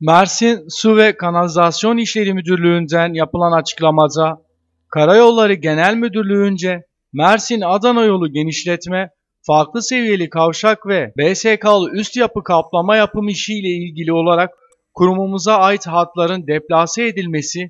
Mersin Su ve Kanalizasyon İşleri Müdürlüğü'nden yapılan açıklamada, Karayolları Genel Müdürlüğü'nce Mersin-Adana yolu genişletme, farklı seviyeli kavşak ve BSK'lı üst yapı kaplama yapım ile ilgili olarak kurumumuza ait hatların deplase edilmesi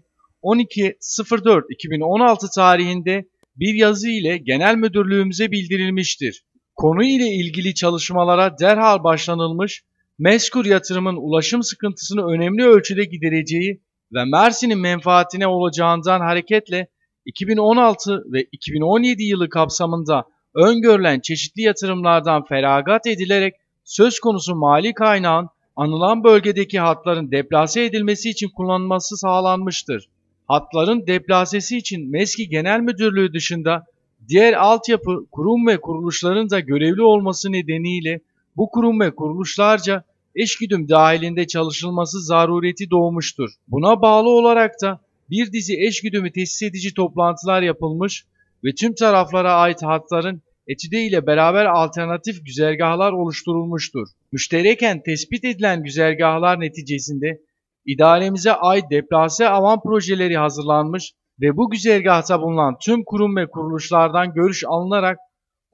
12.04.2016 tarihinde bir yazı ile genel müdürlüğümüze bildirilmiştir. Konu ile ilgili çalışmalara derhal başlanılmış Meskur yatırımın ulaşım sıkıntısını önemli ölçüde gidereceği ve Mersin'in menfaatine olacağından hareketle 2016 ve 2017 yılı kapsamında öngörülen çeşitli yatırımlardan feragat edilerek söz konusu mali kaynağın anılan bölgedeki hatların deplase edilmesi için kullanılması sağlanmıştır. Hatların deplasesi için Meski Genel Müdürlüğü dışında diğer altyapı, kurum ve kuruluşların da görevli olması nedeniyle bu kurum ve kuruluşlarca eşgüdüm dahilinde çalışılması zarureti doğmuştur. Buna bağlı olarak da bir dizi eşgüdümü tesis edici toplantılar yapılmış ve tüm taraflara ait hatların etüde ile beraber alternatif güzergahlar oluşturulmuştur. Müştereken tespit edilen güzergahlar neticesinde idaremize ait deplase avan projeleri hazırlanmış ve bu güzergahta bulunan tüm kurum ve kuruluşlardan görüş alınarak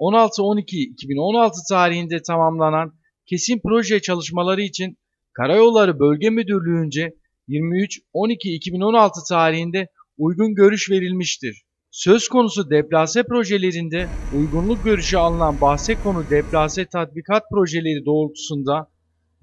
16-12-2016 tarihinde tamamlanan kesin proje çalışmaları için Karayolları Bölge Müdürlüğü'nce 23-12-2016 tarihinde uygun görüş verilmiştir. Söz konusu deplase projelerinde uygunluk görüşü alınan bahse konu deplase tatbikat projeleri doğrultusunda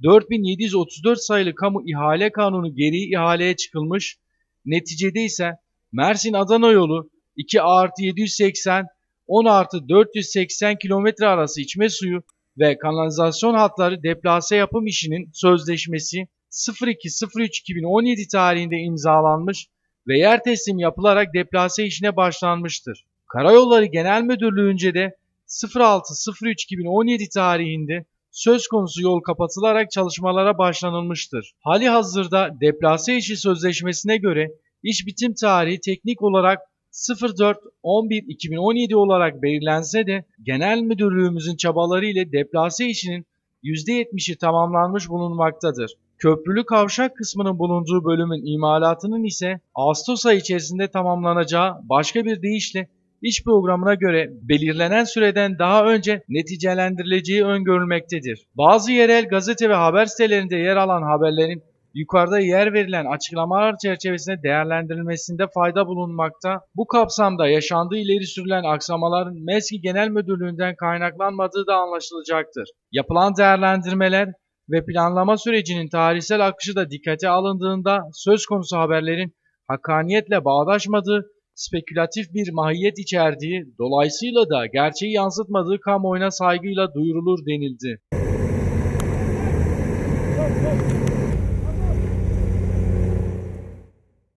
4734 sayılı kamu ihale kanunu geri ihaleye çıkılmış, neticede ise Mersin Adana yolu 2 artı 780 10 artı 480 kilometre arası içme suyu ve kanalizasyon hatları deplase yapım işinin sözleşmesi 02.03.2017 tarihinde imzalanmış ve yer teslim yapılarak deplase işine başlanmıştır. Karayolları Genel Müdürlüğü'nce de 06.03.2017 tarihinde söz konusu yol kapatılarak çalışmalara başlanılmıştır. Hali hazırda deplase işi sözleşmesine göre iş bitim tarihi teknik olarak 04-11-2017 olarak belirlense de genel müdürlüğümüzün çabaları ile deplase işinin %70'i tamamlanmış bulunmaktadır. Köprülü kavşak kısmının bulunduğu bölümün imalatının ise Ağustos ayı içerisinde tamamlanacağı başka bir deyişle iş programına göre belirlenen süreden daha önce neticelendirileceği öngörülmektedir. Bazı yerel gazete ve haber sitelerinde yer alan haberlerin yukarıda yer verilen açıklamalar çerçevesinde değerlendirilmesinde fayda bulunmakta. Bu kapsamda yaşandığı ileri sürülen aksamaların MESKİ Genel Müdürlüğü'nden kaynaklanmadığı da anlaşılacaktır. Yapılan değerlendirmeler ve planlama sürecinin tarihsel akışı da dikkate alındığında söz konusu haberlerin hakaniyetle bağdaşmadığı, spekülatif bir mahiyet içerdiği, dolayısıyla da gerçeği yansıtmadığı kamuoyuna saygıyla duyurulur denildi.